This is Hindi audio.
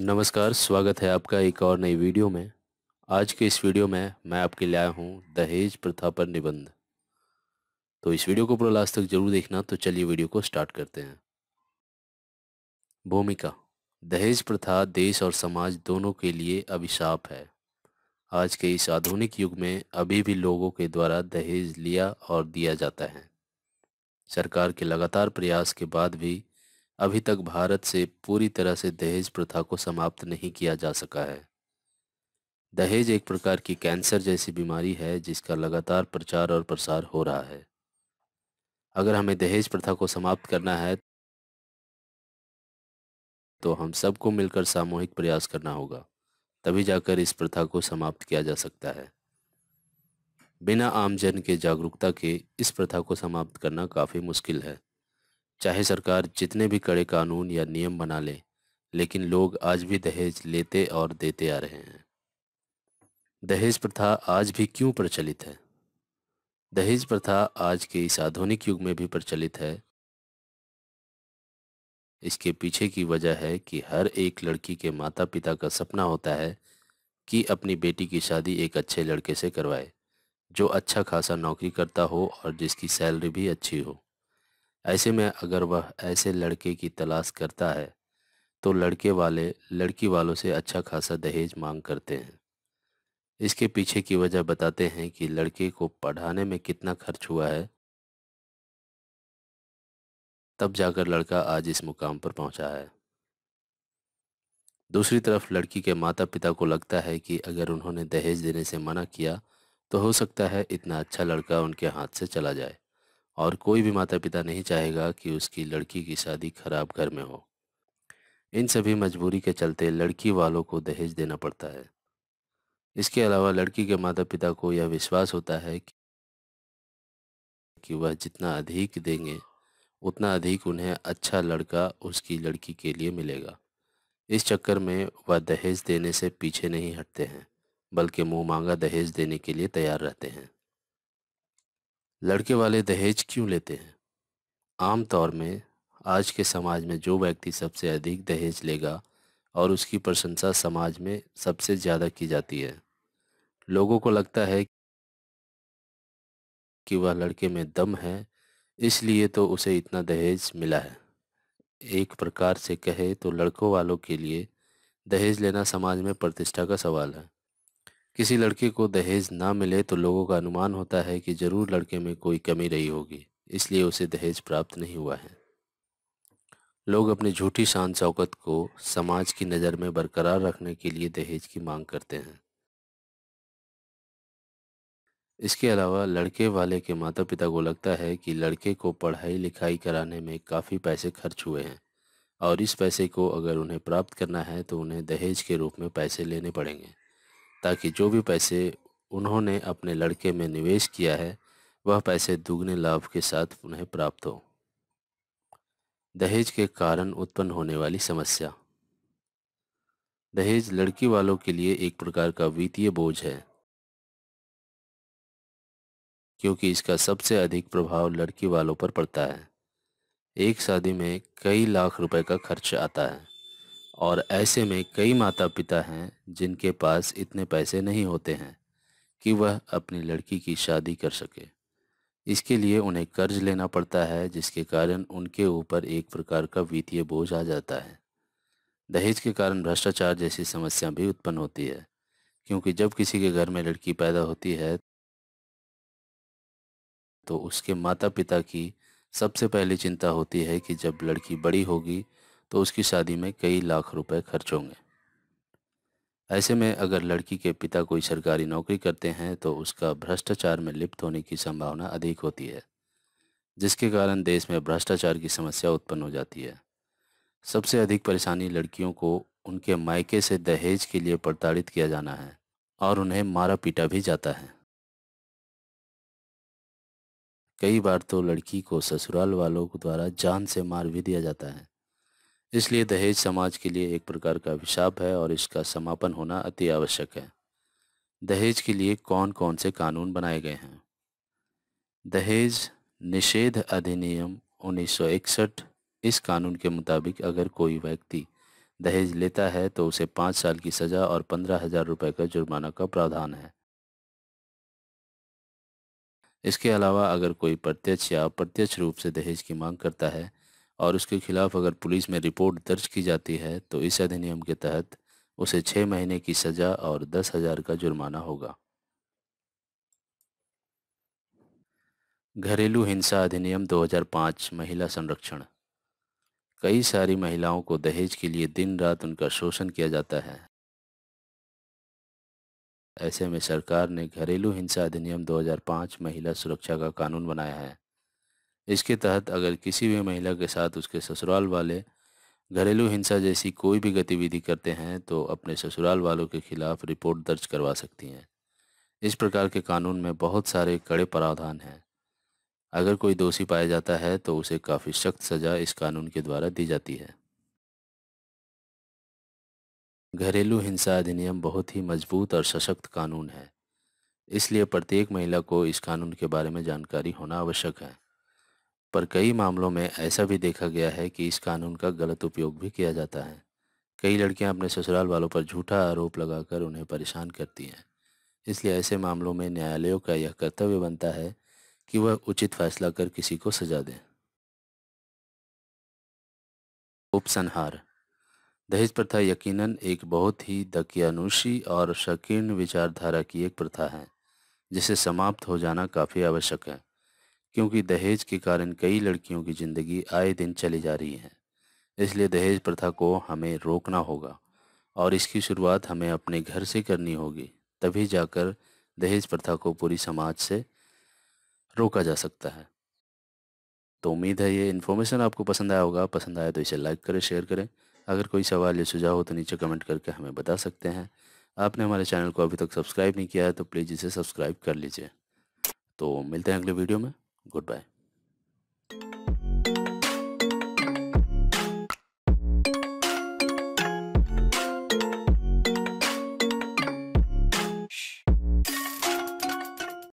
नमस्कार स्वागत है आपका एक और नई वीडियो में आज के इस वीडियो में मैं आपके लिए आया हूँ दहेज प्रथा पर निबंध तो इस वीडियो को पूरा लास्ट तक जरूर देखना तो चलिए वीडियो को स्टार्ट करते हैं भूमिका दहेज प्रथा देश और समाज दोनों के लिए अभिशाप है आज के इस आधुनिक युग में अभी भी लोगों के द्वारा दहेज लिया और दिया जाता है सरकार के लगातार प्रयास के बाद भी अभी तक भारत से पूरी तरह से दहेज प्रथा को समाप्त नहीं किया जा सका है दहेज एक प्रकार की कैंसर जैसी बीमारी है जिसका लगातार प्रचार और प्रसार हो रहा है अगर हमें दहेज प्रथा को समाप्त करना है तो हम सबको मिलकर सामूहिक प्रयास करना होगा तभी जाकर इस प्रथा को समाप्त किया जा सकता है बिना आमजन के जागरूकता के इस प्रथा को समाप्त करना काफ़ी मुश्किल है चाहे सरकार जितने भी कड़े कानून या नियम बना ले, लेकिन लोग आज भी दहेज लेते और देते आ रहे हैं दहेज प्रथा आज भी क्यों प्रचलित है दहेज प्रथा आज के इस आधुनिक युग में भी प्रचलित है इसके पीछे की वजह है कि हर एक लड़की के माता पिता का सपना होता है कि अपनी बेटी की शादी एक अच्छे लड़के से करवाए जो अच्छा खासा नौकरी करता हो और जिसकी सैलरी भी अच्छी हो ऐसे में अगर वह ऐसे लड़के की तलाश करता है तो लड़के वाले लड़की वालों से अच्छा खासा दहेज मांग करते हैं इसके पीछे की वजह बताते हैं कि लड़के को पढ़ाने में कितना खर्च हुआ है तब जाकर लड़का आज इस मुकाम पर पहुंचा है दूसरी तरफ लड़की के माता पिता को लगता है कि अगर उन्होंने दहेज देने से मना किया तो हो सकता है इतना अच्छा लड़का उनके हाथ से चला जाए और कोई भी माता पिता नहीं चाहेगा कि उसकी लड़की की शादी खराब घर में हो इन सभी मजबूरी के चलते लड़की वालों को दहेज देना पड़ता है इसके अलावा लड़की के माता पिता को यह विश्वास होता है कि वह जितना अधिक देंगे उतना अधिक उन्हें अच्छा लड़का उसकी लड़की के लिए मिलेगा इस चक्कर में वह दहेज देने से पीछे नहीं हटते हैं बल्कि मुँह मांगा दहेज देने के लिए तैयार रहते हैं लड़के वाले दहेज क्यों लेते हैं आमतौर में आज के समाज में जो व्यक्ति सबसे अधिक दहेज लेगा और उसकी प्रशंसा समाज में सबसे ज़्यादा की जाती है लोगों को लगता है कि वह लड़के में दम है इसलिए तो उसे इतना दहेज मिला है एक प्रकार से कहे तो लड़कों वालों के लिए दहेज लेना समाज में प्रतिष्ठा का सवाल है किसी लड़के को दहेज ना मिले तो लोगों का अनुमान होता है कि जरूर लड़के में कोई कमी रही होगी इसलिए उसे दहेज प्राप्त नहीं हुआ है लोग अपनी झूठी शान चौकत को समाज की नज़र में बरकरार रखने के लिए दहेज की मांग करते हैं इसके अलावा लड़के वाले के माता पिता को लगता है कि लड़के को पढ़ाई लिखाई कराने में काफ़ी पैसे खर्च हुए हैं और इस पैसे को अगर उन्हें प्राप्त करना है तो उन्हें दहेज के रूप में पैसे लेने पड़ेंगे ताकि जो भी पैसे उन्होंने अपने लड़के में निवेश किया है वह पैसे दुगने लाभ के साथ उन्हें प्राप्त हो दहेज के कारण उत्पन्न होने वाली समस्या दहेज लड़की वालों के लिए एक प्रकार का वित्तीय बोझ है क्योंकि इसका सबसे अधिक प्रभाव लड़की वालों पर पड़ता है एक शादी में कई लाख रुपए का खर्च आता है और ऐसे में कई माता पिता हैं जिनके पास इतने पैसे नहीं होते हैं कि वह अपनी लड़की की शादी कर सके इसके लिए उन्हें कर्ज लेना पड़ता है जिसके कारण उनके ऊपर एक प्रकार का वित्तीय बोझ आ जाता है दहेज के कारण भ्रष्टाचार जैसी समस्या भी उत्पन्न होती है क्योंकि जब किसी के घर में लड़की पैदा होती है तो उसके माता पिता की सबसे पहली चिंता होती है कि जब लड़की बड़ी होगी तो उसकी शादी में कई लाख रुपए खर्च होंगे ऐसे में अगर लड़की के पिता कोई सरकारी नौकरी करते हैं तो उसका भ्रष्टाचार में लिप्त होने की संभावना अधिक होती है जिसके कारण देश में भ्रष्टाचार की समस्या उत्पन्न हो जाती है सबसे अधिक परेशानी लड़कियों को उनके मायके से दहेज के लिए प्रताड़ित किया जाना है और उन्हें मारा पीटा भी जाता है कई बार तो लड़की को ससुराल वालों द्वारा जान से मार भी दिया जाता है इसलिए दहेज समाज के लिए एक प्रकार का अभिशाप है और इसका समापन होना अति आवश्यक है दहेज के लिए कौन कौन से कानून बनाए गए हैं दहेज निषेध अधिनियम 1961 इस कानून के मुताबिक अगर कोई व्यक्ति दहेज लेता है तो उसे पाँच साल की सज़ा और पंद्रह हज़ार रुपये का जुर्माना का प्रावधान है इसके अलावा अगर कोई प्रत्यक्ष या अप्रत्यक्ष रूप से दहेज की मांग करता है और उसके खिलाफ अगर पुलिस में रिपोर्ट दर्ज की जाती है तो इस अधिनियम के तहत उसे छः महीने की सज़ा और दस हजार का जुर्माना होगा घरेलू हिंसा अधिनियम 2005 महिला संरक्षण कई सारी महिलाओं को दहेज के लिए दिन रात उनका शोषण किया जाता है ऐसे में सरकार ने घरेलू हिंसा अधिनियम 2005 महिला सुरक्षा का कानून बनाया है इसके तहत अगर किसी भी महिला के साथ उसके ससुराल वाले घरेलू हिंसा जैसी कोई भी गतिविधि करते हैं तो अपने ससुराल वालों के खिलाफ रिपोर्ट दर्ज करवा सकती हैं इस प्रकार के कानून में बहुत सारे कड़े प्रावधान हैं अगर कोई दोषी पाया जाता है तो उसे काफ़ी सख्त सज़ा इस कानून के द्वारा दी जाती है घरेलू हिंसा अधिनियम बहुत ही मजबूत और सशक्त कानून है इसलिए प्रत्येक महिला को इस कानून के बारे में जानकारी होना आवश्यक है पर कई मामलों में ऐसा भी देखा गया है कि इस कानून का गलत उपयोग भी किया जाता है कई लड़कियां अपने ससुराल वालों पर झूठा आरोप लगाकर उन्हें परेशान करती हैं इसलिए ऐसे मामलों में न्यायालयों का यह कर्तव्य बनता है कि वह उचित फैसला कर किसी को सजा दें उपसंहार दहेज प्रथा यकीनन एक बहुत ही दकियानुषी और शकीर्ण विचारधारा की एक प्रथा है जिसे समाप्त हो जाना काफ़ी आवश्यक है क्योंकि दहेज के कारण कई लड़कियों की ज़िंदगी आए दिन चली जा रही है इसलिए दहेज प्रथा को हमें रोकना होगा और इसकी शुरुआत हमें अपने घर से करनी होगी तभी जाकर दहेज प्रथा को पूरी समाज से रोका जा सकता है तो उम्मीद है ये इन्फॉर्मेशन आपको पसंद आया होगा पसंद आया तो इसे लाइक करें शेयर करें अगर कोई सवाल या सुझाव हो तो नीचे कमेंट करके हमें बता सकते हैं आपने हमारे चैनल को अभी तक सब्सक्राइब नहीं किया है तो प्लीज़ इसे सब्सक्राइब कर लीजिए तो मिलते हैं अगले वीडियो में Goodbye.